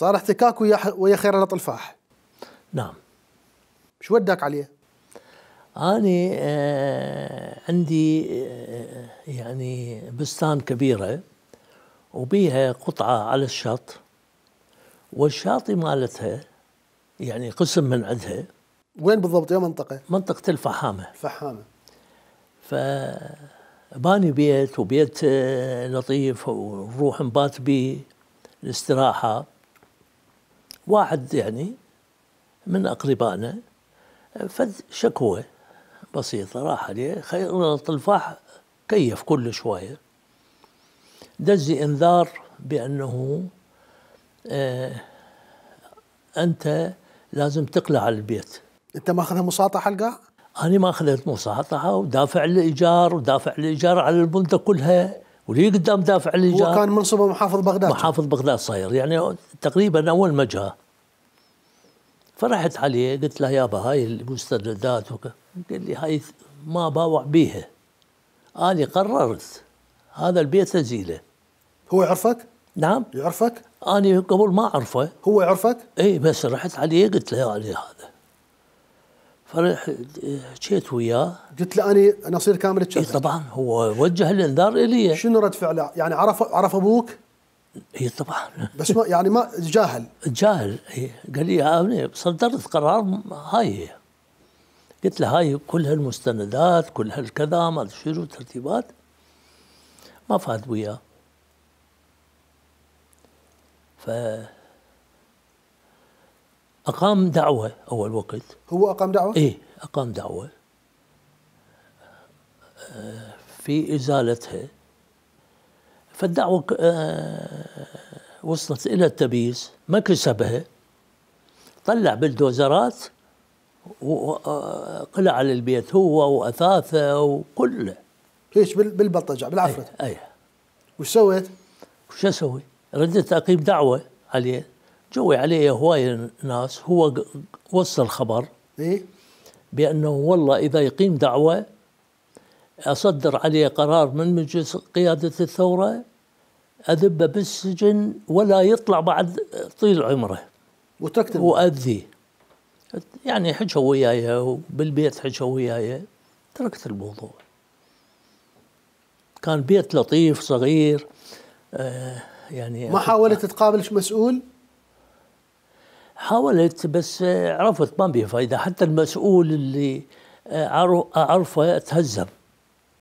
صار احتكاك ويا ويا خير الاطلفاح نعم شو وداك عليه؟ أنا آه عندي آه يعني بستان كبيرة وبيها قطعة على الشط والشاطئ مالتها يعني قسم من عندها وين بالضبط يا منطقة؟ منطقة الفحامة الفحامة فباني بيت وبيت آه، لطيف ونروح نبات بيه الاستراحة واحد يعني من أقربائنا فد شكوى بسيطة راح عليه خير الطلفاح كيف كل شوية دز إنذار بأنه آه أنت لازم تقلع على البيت أنت ماخذها مساطحة القاع؟ أنا ما أخذت مساطحة ودافع الإيجار ودافع الإيجار على المدة كلها واللي قدام دافع الإيجار هو كان منصبه محافظ بغداد محافظ بغداد صاير يعني تقريبا أول ما جاء فرحت عليه قلت له يابا هاي المستندات وكذا قال لي هاي ما باوع بيها أنا قررت هذا البيت ازيله هو يعرفك؟ نعم يعرفك؟ أنا قبل ما أعرفه هو يعرفك؟ إي بس رحت عليه قلت له يا علي هذا فرح حكيت وياه قلت له أنا نصير كامل إيه، تشوف طبعا هو وجه الإنذار إلي شنو رد فعله؟ يعني عرف عرف أبوك؟ اي طبعا بس ما يعني ما جاهل جاهل اي قال لي أنا صدرت قرار هاي قلت له هاي كل هالمستندات كل هالكذا ما شنو ترتيبات ما فاد وياه ف أقام دعوة أول وقت هو أقام دعوة؟ إيه أقام دعوة آه، في إزالتها فالدعوة آه، وصلت إلى التبيس ما كسبها طلع بلدوزرات وقلع آه، على البيت هو وأثاثه وكله ليش بالبطجع بالعفرة أي, أي. وش سويت؟ وش أسوي؟ رديت أقيم دعوة عليه جوي عليه هواية ناس هو وصل خبر إيه؟ بأنه والله إذا يقيم دعوة أصدر عليه قرار من مجلس قيادة الثورة أذبه بالسجن ولا يطلع بعد طيل عمره وتركت وأذيه يعني حكوا وياي وبالبيت حكوا وياي تركت الموضوع كان بيت لطيف صغير آه، يعني ما حاولت تقابل مسؤول؟ حاولت بس عرفت ما بيها فايده حتى المسؤول اللي اعرفه تهزم